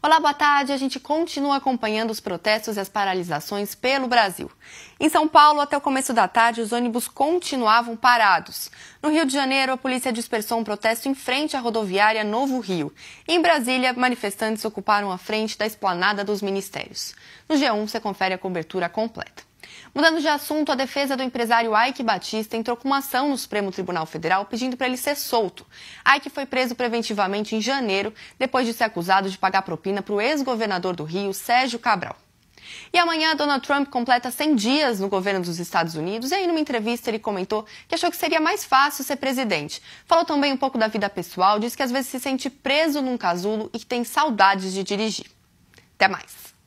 Olá, boa tarde. A gente continua acompanhando os protestos e as paralisações pelo Brasil. Em São Paulo, até o começo da tarde, os ônibus continuavam parados. No Rio de Janeiro, a polícia dispersou um protesto em frente à rodoviária Novo Rio. Em Brasília, manifestantes ocuparam a frente da esplanada dos ministérios. No G1, você confere a cobertura completa. Mudando de assunto, a defesa do empresário Ike Batista entrou com uma ação no Supremo Tribunal Federal pedindo para ele ser solto. Ike foi preso preventivamente em janeiro, depois de ser acusado de pagar propina para o ex-governador do Rio, Sérgio Cabral. E amanhã, Donald Trump completa 100 dias no governo dos Estados Unidos e aí numa entrevista ele comentou que achou que seria mais fácil ser presidente. Falou também um pouco da vida pessoal, disse que às vezes se sente preso num casulo e que tem saudades de dirigir. Até mais!